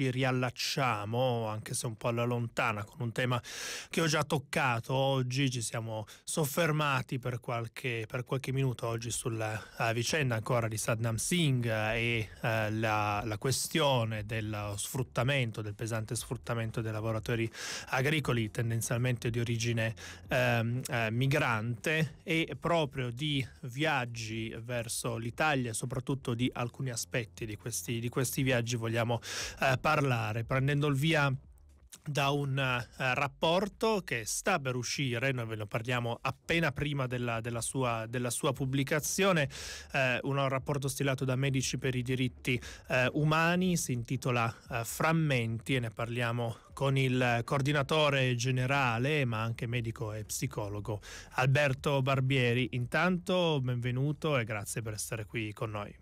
ci riallacciamo, anche se un po' alla lontana, con un tema che ho già toccato oggi. Ci siamo soffermati per qualche, per qualche minuto oggi sulla uh, vicenda ancora di Saddam Singh e uh, la, la, questione dello sfruttamento, del pesante sfruttamento dei lavoratori agricoli, tendenzialmente di origine um, uh, migrante, e proprio di viaggi verso l'Italia, soprattutto di alcuni aspetti di questi, di questi viaggi vogliamo eh, parlare parlare, prendendo il via da un uh, rapporto che sta per uscire, noi ve lo parliamo appena prima della, della, sua, della sua, pubblicazione, eh, un rapporto stilato da Medici per i diritti eh, umani, si intitola eh, Frammenti e ne parliamo con il coordinatore generale ma anche medico e psicologo Alberto Barbieri. Intanto benvenuto e grazie per essere qui con noi.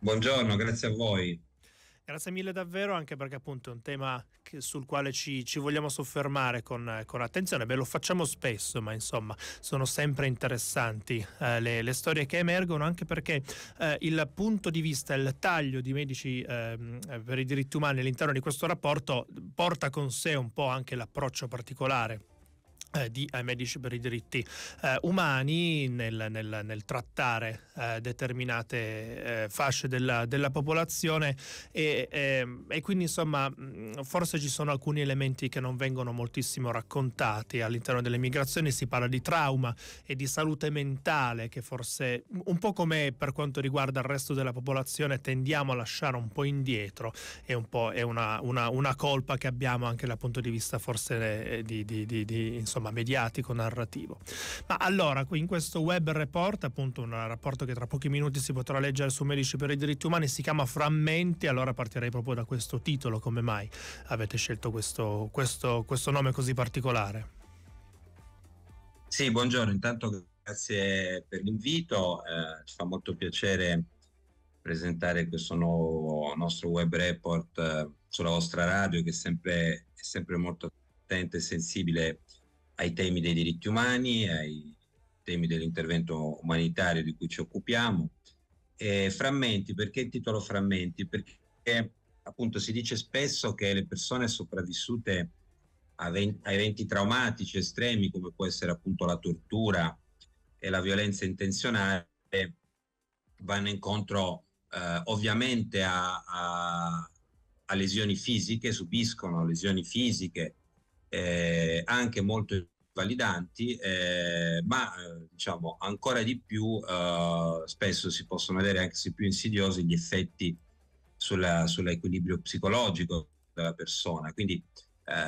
Buongiorno, grazie a voi. Grazie mille davvero, anche perché appunto è un tema sul quale ci, ci vogliamo soffermare con, con, attenzione. Beh, lo facciamo spesso, ma insomma sono sempre interessanti eh, le, le, storie che emergono, anche perché eh, il punto di vista, il taglio di medici eh, per i diritti umani all'interno di questo rapporto porta con sé un po' anche l'approccio particolare eh, di medici per i diritti eh, umani nel, nel, nel trattare eh, determinate eh, fasce della, della popolazione e, ehm, e, quindi insomma forse ci sono alcuni elementi che non vengono moltissimo raccontati all'interno delle migrazioni, si parla di trauma e di salute mentale che forse un po' come per quanto riguarda il resto della popolazione tendiamo a lasciare un po' indietro, è un po' è una, una, una colpa che abbiamo anche dal punto di vista forse di, di, di, di insomma insomma, mediatico, narrativo. Ma allora, qui in questo web report, appunto un rapporto che tra pochi minuti si potrà leggere su Medici per i diritti umani, si chiama Frammenti, allora partirei proprio da questo titolo, come mai avete scelto questo, questo, questo nome così particolare? Sì, buongiorno, intanto grazie per l'invito, eh, ci fa molto piacere presentare questo nuovo nostro web report eh, sulla vostra radio che sempre, è sempre molto attenta e sensibile ai temi dei diritti umani, ai temi dell'intervento umanitario di cui ci occupiamo. E frammenti, perché il titolo frammenti? Perché appunto si dice spesso che le persone sopravvissute a eventi traumatici estremi come può essere appunto la tortura e la violenza intenzionale vanno incontro eh, ovviamente a, a, a, lesioni fisiche, subiscono lesioni fisiche, eh, anche molto validanti, eh, ma eh, diciamo ancora di più eh, spesso si possono vedere anche se più insidiosi gli effetti sull'equilibrio psicologico della persona. Quindi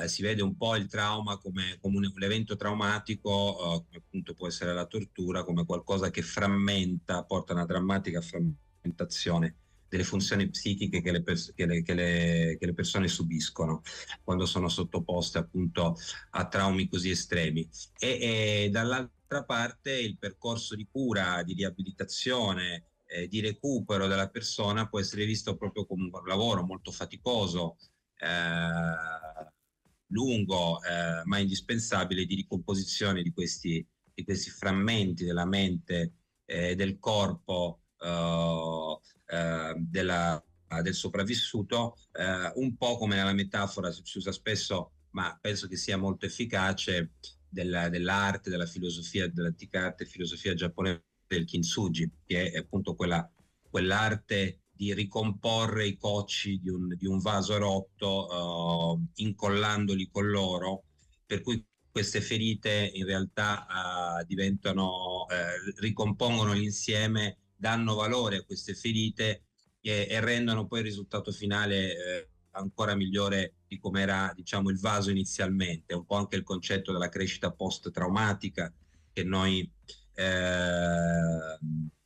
eh, si vede un po' il trauma come, come un, un, evento traumatico, eh, come appunto può essere la tortura, come qualcosa che frammenta, porta a una drammatica frammentazione delle funzioni psichiche che le, pers- che, le, che, le, che le, persone subiscono quando sono sottoposte appunto a traumi così estremi. E, e dall'altra parte il percorso di cura, di riabilitazione, eh, di recupero della persona può essere visto proprio come un lavoro molto faticoso. Eh, lungo eh, ma indispensabile di ricomposizione di questi, di questi frammenti della mente e eh, del corpo eh, eh, della, del sopravvissuto, eh, un po' come nella metafora si usa spesso, ma penso che sia molto efficace, della, dell'arte, della filosofia, dell'antica arte e filosofia giapponese del kintsugi, che è appunto quella, quell'arte di ricomporre i cocci di un, di un vaso rotto uh, incollandoli con l'oro, per cui queste ferite in realtà uh, diventano, uh, ricompongono l'insieme danno valore a queste ferite e, e rendono poi il risultato finale eh, ancora migliore di come era diciamo, il vaso inizialmente, un po' anche il concetto della crescita post-traumatica che noi, eh,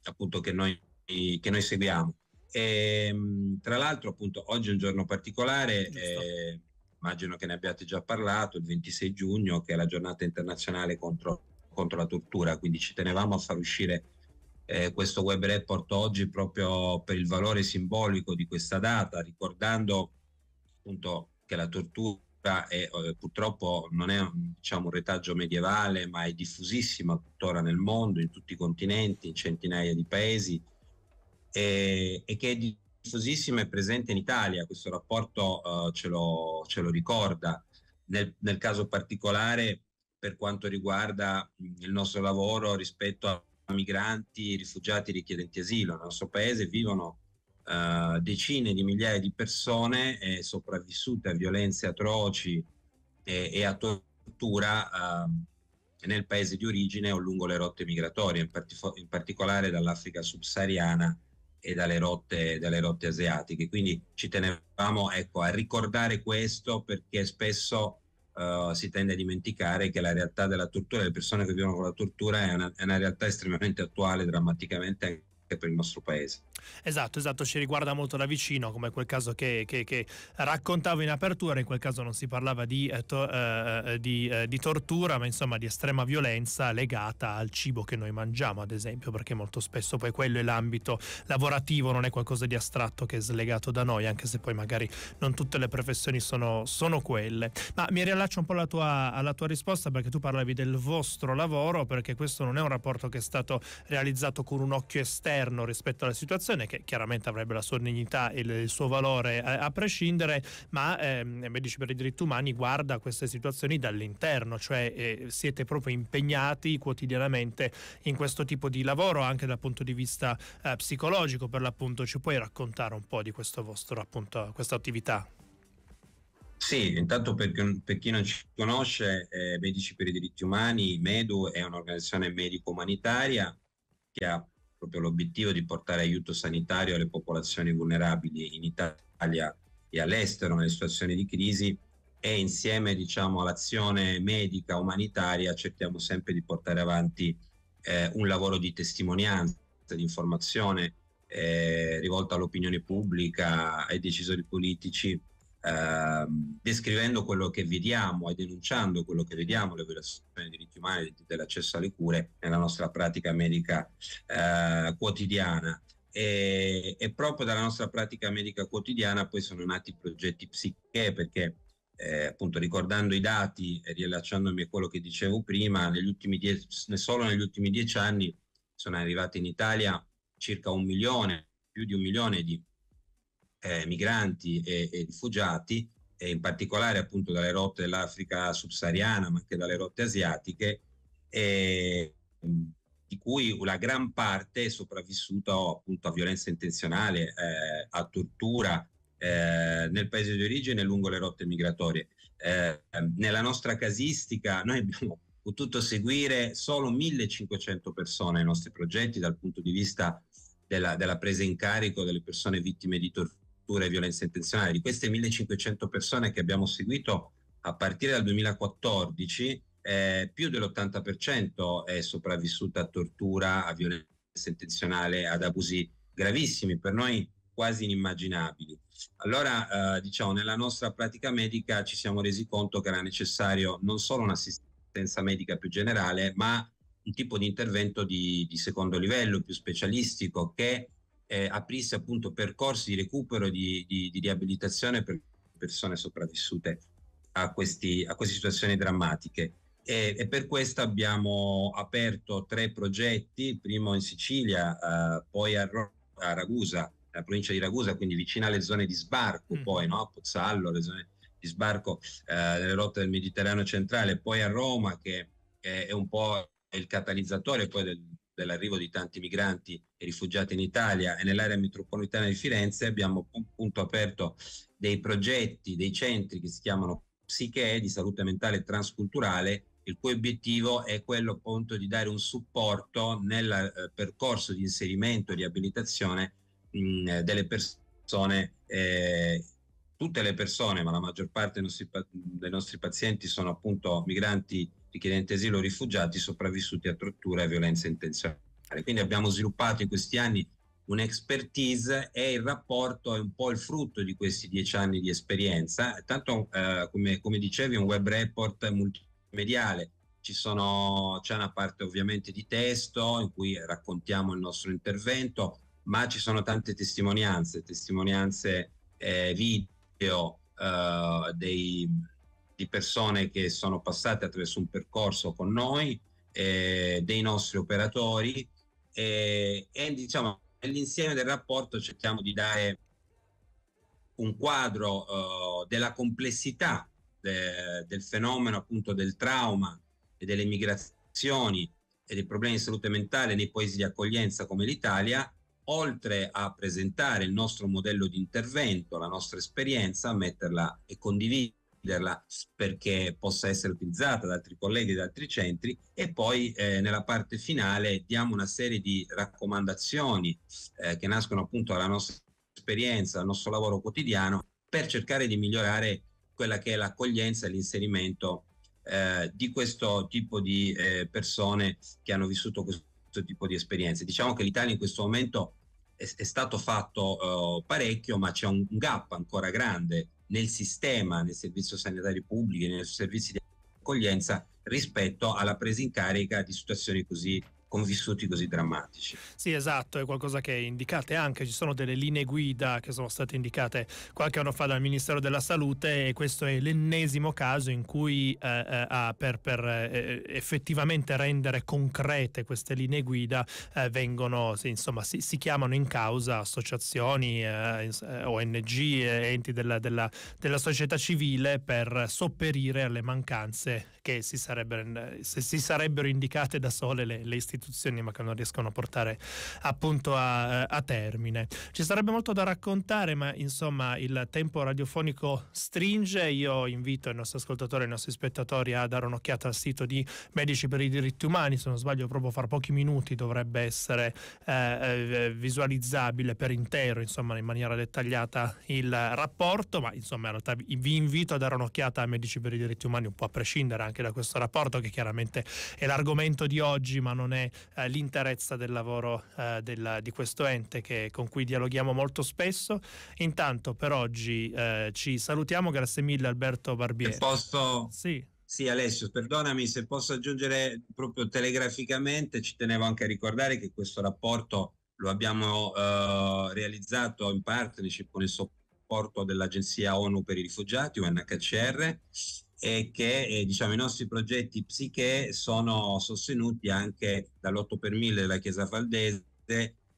appunto, che noi, che noi seguiamo. E, ehm, tra l'altro appunto oggi è un giorno particolare, eh, immagino che ne abbiate già parlato, il 26 giugno che è la giornata internazionale contro, contro la tortura, quindi ci tenevamo a far uscire eh, questo web report oggi proprio per il valore simbolico di questa data, ricordando appunto che la tortura è, eh, purtroppo non è diciamo, un retaggio medievale, ma è diffusissima tuttora nel mondo, in tutti i continenti, in centinaia di paesi, e, e che è diffusissima e presente in Italia. Questo rapporto eh, ce, lo, ce, lo, ricorda. Nel, nel caso particolare, per quanto riguarda il nostro lavoro rispetto a migranti, rifugiati, richiedenti asilo. Nel nostro paese vivono eh, decine di migliaia di persone eh, sopravvissute a violenze atroci e, eh, e a tortura eh, nel paese di origine o lungo le rotte migratorie, in, partif- in particolare dall'Africa subsahariana e dalle rotte, dalle rotte asiatiche. Quindi ci tenevamo ecco, a ricordare questo perché spesso uh, si tende a dimenticare che la realtà della tortura, delle persone che vivono con la tortura, è una, è una realtà estremamente attuale, drammaticamente importante per il nostro paese. Esatto, esatto, ci riguarda molto da vicino, come quel caso che, che, che raccontavo in apertura, in quel caso non si parlava di, eh, to, eh, eh, di, eh, di, tortura, ma insomma di estrema violenza legata al cibo che noi mangiamo, ad esempio, perché molto spesso poi quello è l'ambito lavorativo, non è qualcosa di astratto che è slegato da noi, anche se poi magari non tutte le professioni sono, sono quelle. Ma mi riallaccio un po' alla tua, alla tua risposta, perché tu parlavi del vostro lavoro, perché questo non è un rapporto che è stato realizzato con un occhio esterno, governo rispetto alla situazione che chiaramente avrebbe la sua dignità e il suo valore eh, a, prescindere, ma ehm, Medici eh, per i diritti umani guarda queste situazioni dall'interno, cioè eh, siete proprio impegnati quotidianamente in questo tipo di lavoro anche dal punto di vista eh, psicologico per l'appunto, ci puoi raccontare un po' di questo vostro appunto, questa attività? Sì, intanto per, per, chi non ci conosce, eh, Medici per i diritti umani, MEDU è un'organizzazione medico-umanitaria che ha proprio l'obiettivo di portare aiuto sanitario alle popolazioni vulnerabili in Italia e all'estero nelle situazioni di crisi e insieme diciamo, all'azione medica umanitaria cerchiamo sempre di portare avanti eh, un lavoro di testimonianza, di informazione eh, rivolta all'opinione pubblica, ai decisori politici Ehm, descrivendo quello che vediamo e denunciando quello che vediamo, le violazioni dei diritti umani, e dell'accesso alle cure nella nostra pratica medica eh, quotidiana. E, e, proprio dalla nostra pratica medica quotidiana poi sono nati i progetti psiche perché eh, appunto ricordando i dati e riallacciandomi a quello che dicevo prima, negli dieci, solo negli ultimi dieci anni sono arrivati in Italia circa un milione, più di un milione di eh, migranti e, e rifugiati, e in particolare appunto dalle rotte dell'Africa subsahariana, ma anche dalle rotte asiatiche, eh, di cui la gran parte è sopravvissuta oh, appunto a violenza intenzionale, eh, a tortura eh, nel paese di origine e lungo le rotte migratorie. Eh, nella nostra casistica noi abbiamo potuto seguire solo 1500 persone ai nostri progetti dal punto di vista della, della presa in carico delle persone vittime di tortura torture e violenza intenzionale. Di queste 1500 persone che abbiamo seguito a partire dal 2014, eh, più dell'80% è sopravvissuta a tortura, a violenza intenzionale, ad abusi gravissimi, per noi quasi inimmaginabili. Allora, eh, diciamo, nella nostra pratica medica ci siamo resi conto che era necessario non solo un'assistenza medica più generale, ma un tipo di intervento di, di secondo livello, più specialistico, che eh, aprisse appunto percorsi di recupero, di, di, di riabilitazione per persone sopravvissute a, questi, a queste situazioni drammatiche. E, e, per questo abbiamo aperto tre progetti, il primo in Sicilia, eh, poi a, Ro- a Ragusa, nella provincia di Ragusa, quindi vicino alle zone di sbarco, mm. poi no? a Pozzallo, le zone di sbarco eh, delle rotte del Mediterraneo centrale, poi a Roma che è, è un po' il catalizzatore poi del, dell'arrivo di tanti migranti e rifugiati in Italia e nell'area metropolitana di Firenze abbiamo appunto aperto dei progetti, dei centri che si chiamano Psiche di salute mentale transculturale, il cui obiettivo è quello appunto di dare un supporto nel eh, percorso di inserimento e riabilitazione mh, delle persone. Eh, tutte le persone, ma la maggior parte dei nostri, dei nostri pazienti sono appunto migranti richiedenti asilo rifugiati sopravvissuti a tortura e violenza intenzionale. Quindi abbiamo sviluppato in questi anni un'expertise e il rapporto è un po' il frutto di questi dieci anni di esperienza. Tanto eh, come, come, dicevi, un web report multimediale. Sono, c'è una parte ovviamente di testo in cui raccontiamo il nostro intervento, ma ci sono tante testimonianze, testimonianze eh, video eh, dei, di persone che sono passate attraverso un percorso con noi, eh, dei nostri operatori eh, e diciamo nell'insieme del rapporto cerchiamo di dare un quadro eh, della complessità de, del fenomeno appunto del trauma e delle migrazioni e dei problemi di salute mentale nei paesi di accoglienza come l'Italia, oltre a presentare il nostro modello di intervento, la nostra esperienza, metterla e condividere raccoglierla perché possa essere utilizzata da altri colleghi e da altri centri e poi eh, nella parte finale diamo una serie di raccomandazioni eh, che nascono appunto dalla nostra esperienza, dal nostro lavoro quotidiano per cercare di migliorare quella che è l'accoglienza e l'inserimento eh, di questo tipo di eh, persone che hanno vissuto questo tipo di esperienze. Diciamo che l'Italia in questo momento è, è stato fatto eh, parecchio, ma c'è un gap ancora grande nel sistema, nel servizio sanitario pubblico, nei servizi di accoglienza rispetto alla presa in carica di situazioni così vissuti così drammatici. Sì, esatto, è qualcosa che indicate anche, ci sono delle linee guida che sono state indicate qualche anno fa dal Ministero della Salute e questo è l'ennesimo caso in cui eh, eh, per, per eh, eh, effettivamente rendere concrete queste linee guida eh, vengono, sì, insomma, si, si, chiamano in causa associazioni, eh, ONG, enti della, della, della società civile per sopperire alle mancanze che si sarebbero, se si sarebbero indicate da sole le, le istituzioni istituzioni ma che non riescono a portare appunto a, eh, a termine. Ci sarebbe molto da raccontare ma insomma il tempo radiofonico stringe, io invito i nostri ascoltatori e i nostri spettatori a dare un'occhiata al sito di Medici per i diritti umani, se non sbaglio proprio fra pochi minuti dovrebbe essere eh, eh, visualizzabile per intero, insomma in maniera dettagliata il rapporto, ma insomma in realtà vi invito a dare un'occhiata a Medici per i diritti umani un po' a prescindere anche da questo rapporto che chiaramente è l'argomento di oggi ma non è eh, l'interezza del lavoro eh, della, di questo ente che, con cui dialoghiamo molto spesso. Intanto per oggi eh, ci salutiamo, grazie mille Alberto Barbieri. Posso... Sì. Sì, Alessio, perdonami se posso aggiungere proprio telegraficamente, ci tenevo anche a ricordare che questo rapporto lo abbiamo eh, realizzato in partnership con il supporto dell'Agenzia ONU per i rifugiati, UNHCR, e che eh, diciamo, i nostri progetti psiche sono sostenuti anche dall'8 per 1000 della Chiesa Valdese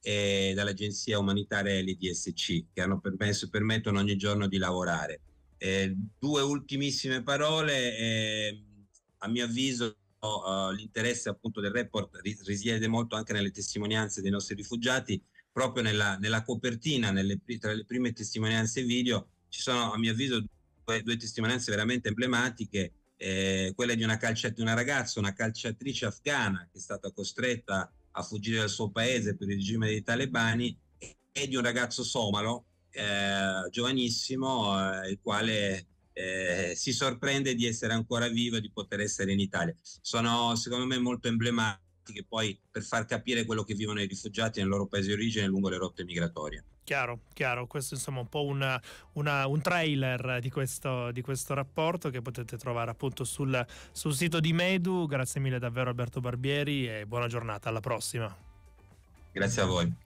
e dall'Agenzia Umanitaria LDSC che hanno permesso, e permettono ogni giorno di lavorare. Eh, due ultimissime parole, eh, a mio avviso uh, l'interesse appunto del report risiede molto anche nelle testimonianze dei nostri rifugiati, proprio nella, nella copertina, nelle, tra le prime testimonianze video ci sono a mio avviso due testimonianze veramente emblematiche, eh, quella di una, calcia, di una ragazza, una calciatrice afghana che è stata costretta a fuggire dal suo paese per il regime dei talebani e di un ragazzo somalo, eh, giovanissimo, eh, il quale eh, si sorprende di essere ancora vivo e di poter essere in Italia. Sono secondo me molto emblematiche poi per far capire quello che vivono i rifugiati nel loro paese di origine lungo le rotte migratorie. Chiaro, chiaro, questo insomma un po' una, una, un trailer di questo, di questo, rapporto che potete trovare appunto sul, sul sito di Medu. Grazie mille davvero Alberto Barbieri e buona giornata, alla prossima. Grazie a voi.